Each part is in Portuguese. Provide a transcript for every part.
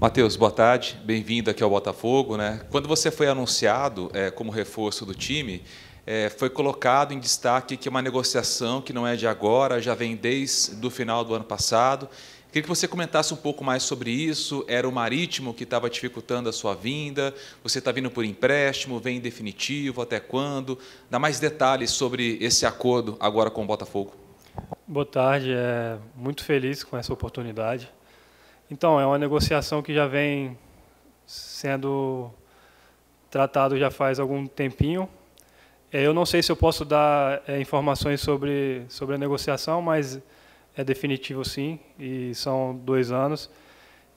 Matheus, boa tarde, bem-vindo aqui ao Botafogo. Né? Quando você foi anunciado é, como reforço do time, é, foi colocado em destaque que é uma negociação que não é de agora, já vem desde o final do ano passado. Queria que você comentasse um pouco mais sobre isso. Era o marítimo que estava dificultando a sua vinda? Você está vindo por empréstimo? Vem em definitivo? Até quando? Dá mais detalhes sobre esse acordo agora com o Botafogo. Boa tarde, é, muito feliz com essa oportunidade. Então, é uma negociação que já vem sendo tratado já faz algum tempinho. É, eu não sei se eu posso dar é, informações sobre, sobre a negociação, mas é definitivo sim, e são dois anos.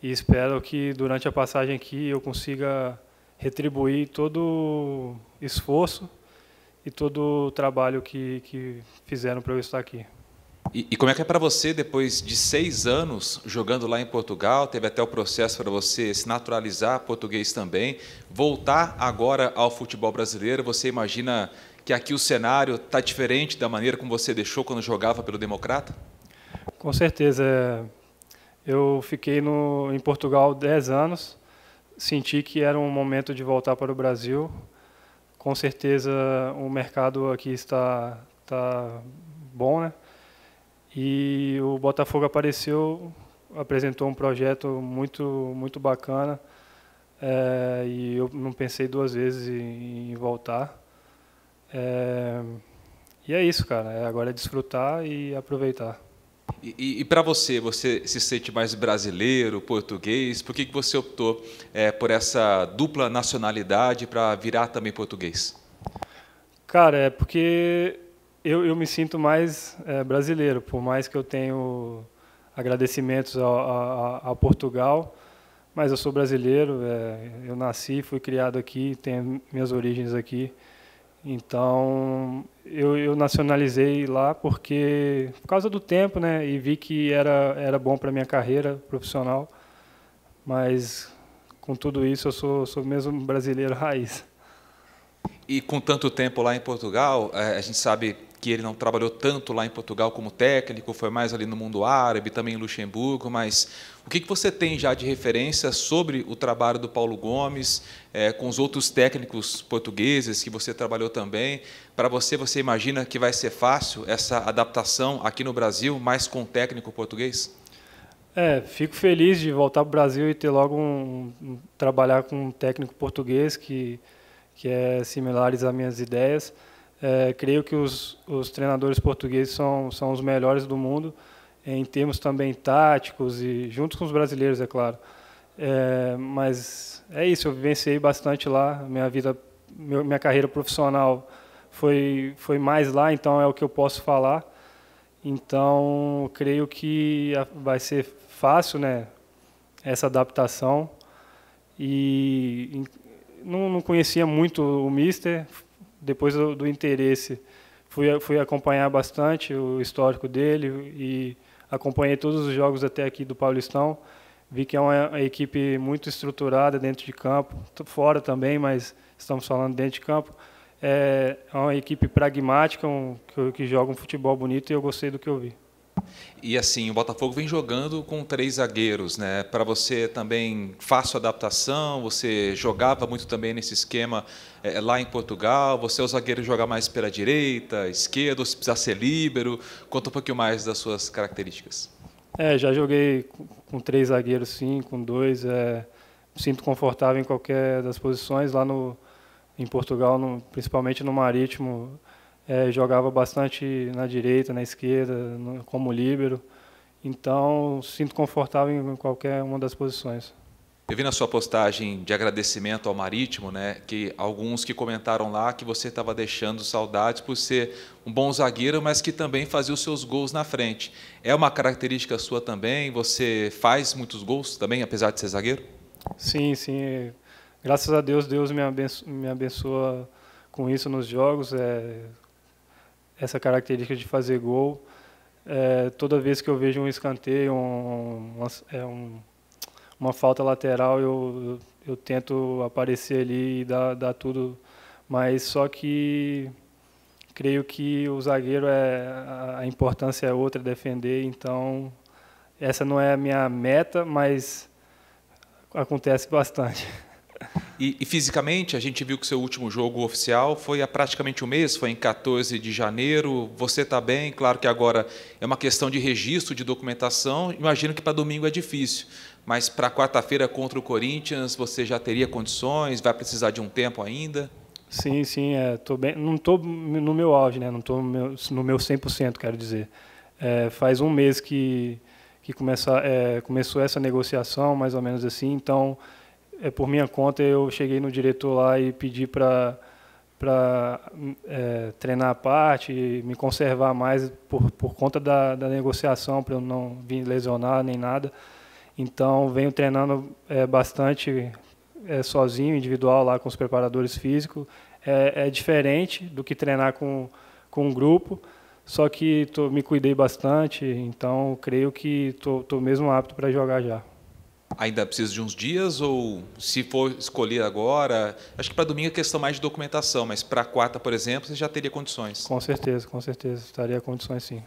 E espero que durante a passagem aqui eu consiga retribuir todo o esforço e todo o trabalho que, que fizeram para eu estar aqui. E, e como é que é para você, depois de seis anos jogando lá em Portugal, teve até o processo para você se naturalizar português também, voltar agora ao futebol brasileiro? Você imagina que aqui o cenário está diferente da maneira como você deixou quando jogava pelo Democrata? Com certeza. É. Eu fiquei no, em Portugal dez anos, senti que era um momento de voltar para o Brasil. Com certeza o mercado aqui está, está bom, né? E o Botafogo apareceu, apresentou um projeto muito, muito bacana. É, e eu não pensei duas vezes em, em voltar. É, e é isso, cara. É agora é desfrutar e aproveitar. E, e, e para você, você se sente mais brasileiro, português? Por que, que você optou é, por essa dupla nacionalidade para virar também português? Cara, é porque eu, eu me sinto mais é, brasileiro, por mais que eu tenho agradecimentos ao, a, a Portugal, mas eu sou brasileiro, é, eu nasci, fui criado aqui, tenho minhas origens aqui. Então, eu, eu nacionalizei lá porque por causa do tempo, né, e vi que era era bom para minha carreira profissional. Mas com tudo isso, eu sou sou mesmo brasileiro raiz. E com tanto tempo lá em Portugal, é, a gente sabe que ele não trabalhou tanto lá em Portugal como técnico, foi mais ali no mundo árabe, também em Luxemburgo, mas o que você tem já de referência sobre o trabalho do Paulo Gomes, é, com os outros técnicos portugueses que você trabalhou também? Para você, você imagina que vai ser fácil essa adaptação aqui no Brasil, mais com o técnico português? É, fico feliz de voltar para o Brasil e ter logo um, um, trabalhar com um técnico português que que é similares às minhas ideias. É, creio que os, os treinadores portugueses são, são os melhores do mundo em termos também táticos e junto com os brasileiros, é claro. É, mas é isso, eu vivenciei bastante lá, minha vida, meu, minha carreira profissional foi, foi mais lá, então é o que eu posso falar. Então, creio que vai ser fácil, né, essa adaptação. E não, não conhecia muito o Mister, depois do, do interesse, fui, fui acompanhar bastante o histórico dele e acompanhei todos os jogos até aqui do Paulistão. Vi que é uma equipe muito estruturada dentro de campo, fora também, mas estamos falando dentro de campo. É, é uma equipe pragmática, um, que, que joga um futebol bonito e eu gostei do que eu vi. E assim, o Botafogo vem jogando com três zagueiros, né? Para você também fácil adaptação, você jogava muito também nesse esquema é, lá em Portugal, você é o zagueiro jogar mais pela direita, esquerda, se precisar ser líbero. Conta um pouquinho mais das suas características. É, já joguei com três zagueiros, sim, com dois. É, me sinto confortável em qualquer das posições. Lá no, em Portugal, no, principalmente no Marítimo, é, jogava bastante na direita, na esquerda, no, como líbero. Então, sinto confortável em qualquer uma das posições. Eu vi na sua postagem de agradecimento ao Marítimo, né, que alguns que comentaram lá que você estava deixando saudades por ser um bom zagueiro, mas que também fazia os seus gols na frente. É uma característica sua também? Você faz muitos gols também, apesar de ser zagueiro? Sim, sim. Graças a Deus, Deus me abençoa, me abençoa com isso nos jogos. É, essa característica de fazer gol. É, toda vez que eu vejo um escanteio, um, uma, é um, uma, falta lateral, eu, eu, tento aparecer ali e dar, dar tudo. Mas só que creio que o zagueiro é a importância é outra defender então essa não é a minha meta mas acontece bastante E, e, fisicamente, a gente viu que seu último jogo oficial foi há praticamente um mês, foi em 14 de janeiro. Você está bem? Claro que agora é uma questão de registro, de documentação. Imagino que para domingo é difícil, mas para quarta-feira contra o Corinthians você já teria condições? Vai precisar de um tempo ainda? Sim, sim, é, tô bem. Não estou no meu auge, né? Não estou no, no meu 100%, quero dizer. É, faz um mês que que começa, é, começou essa negociação, mais ou menos assim. Então é por minha conta, eu cheguei no diretor lá e pedi para para é, treinar a parte me conservar mais por, por conta da, da negociação, para eu não vir lesionar nem nada. Então, venho treinando é, bastante é, sozinho, individual, lá com os preparadores físicos. É, é diferente do que treinar com, com um grupo, só que tô, me cuidei bastante, então creio que estou mesmo apto para jogar já. Ainda precisa de uns dias ou se for escolher agora? Acho que para domingo é questão mais de documentação, mas para quarta, por exemplo, você já teria condições. Com certeza, com certeza. Estaria condições sim.